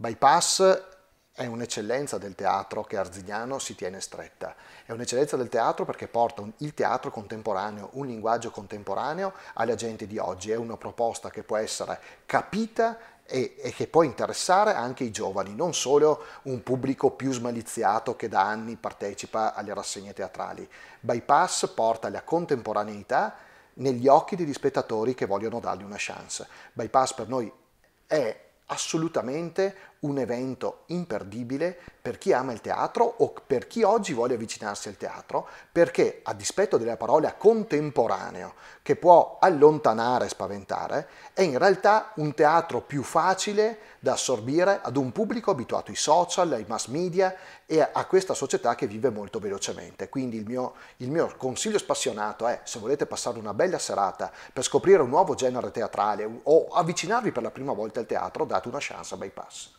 Bypass è un'eccellenza del teatro che Arzignano si tiene stretta. È un'eccellenza del teatro perché porta un, il teatro contemporaneo, un linguaggio contemporaneo alla gente di oggi. È una proposta che può essere capita e, e che può interessare anche i giovani, non solo un pubblico più smaliziato che da anni partecipa alle rassegne teatrali. Bypass porta la contemporaneità negli occhi degli spettatori che vogliono dargli una chance. Bypass per noi è assolutamente un evento imperdibile per chi ama il teatro o per chi oggi vuole avvicinarsi al teatro, perché a dispetto della parola contemporaneo, che può allontanare e spaventare, è in realtà un teatro più facile da assorbire ad un pubblico abituato ai social, ai mass media e a questa società che vive molto velocemente. Quindi il mio, il mio consiglio spassionato è, se volete passare una bella serata per scoprire un nuovo genere teatrale o avvicinarvi per la prima volta al teatro, date una chance a bypass.